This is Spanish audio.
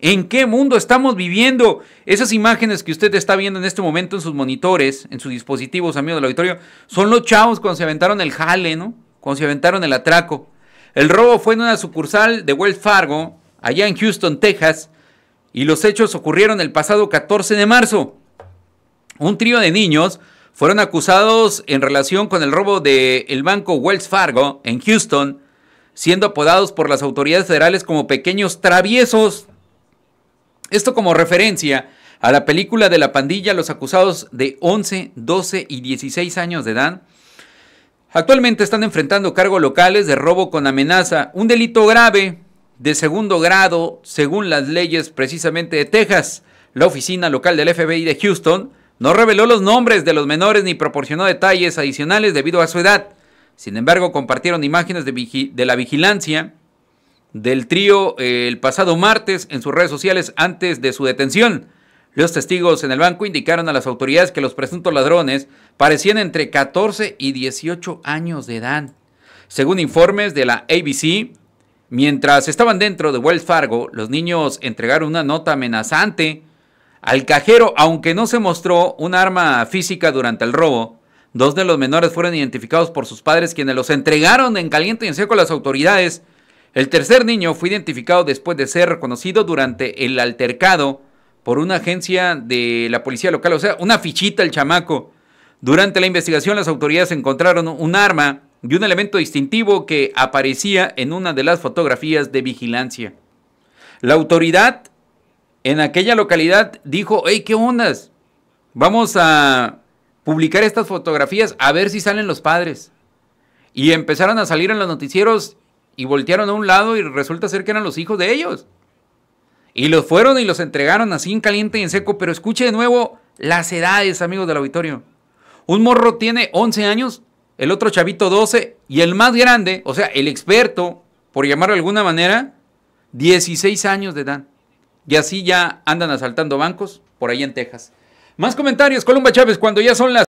¿En qué mundo estamos viviendo? Esas imágenes que usted está viendo en este momento en sus monitores, en sus dispositivos, amigos del auditorio, son los chavos cuando se aventaron el jale, ¿no? Cuando se aventaron el atraco. El robo fue en una sucursal de Wells Fargo, allá en Houston, Texas, y los hechos ocurrieron el pasado 14 de marzo. Un trío de niños fueron acusados en relación con el robo del banco Wells Fargo en Houston, siendo apodados por las autoridades federales como pequeños traviesos. Esto como referencia a la película de la pandilla, los acusados de 11, 12 y 16 años de edad actualmente están enfrentando cargos locales de robo con amenaza, un delito grave de segundo grado según las leyes precisamente de Texas. La oficina local del FBI de Houston no reveló los nombres de los menores ni proporcionó detalles adicionales debido a su edad. Sin embargo, compartieron imágenes de, de la vigilancia del trío eh, el pasado martes en sus redes sociales antes de su detención. Los testigos en el banco indicaron a las autoridades que los presuntos ladrones parecían entre 14 y 18 años de edad. Según informes de la ABC, mientras estaban dentro de Wells Fargo, los niños entregaron una nota amenazante al cajero, aunque no se mostró un arma física durante el robo. Dos de los menores fueron identificados por sus padres, quienes los entregaron en caliente y en seco a las autoridades. El tercer niño fue identificado después de ser reconocido durante el altercado por una agencia de la policía local, o sea, una fichita el chamaco. Durante la investigación las autoridades encontraron un arma y un elemento distintivo que aparecía en una de las fotografías de vigilancia. La autoridad en aquella localidad dijo, hey, ¿qué ondas? Vamos a publicar estas fotografías a ver si salen los padres. Y empezaron a salir en los noticieros y voltearon a un lado y resulta ser que eran los hijos de ellos. Y los fueron y los entregaron así en caliente y en seco, pero escuche de nuevo las edades, amigos del auditorio. Un morro tiene 11 años, el otro chavito 12 y el más grande, o sea, el experto, por llamarlo de alguna manera, 16 años de edad. Y así ya andan asaltando bancos por ahí en Texas. Más comentarios, Columba Chávez, cuando ya son las...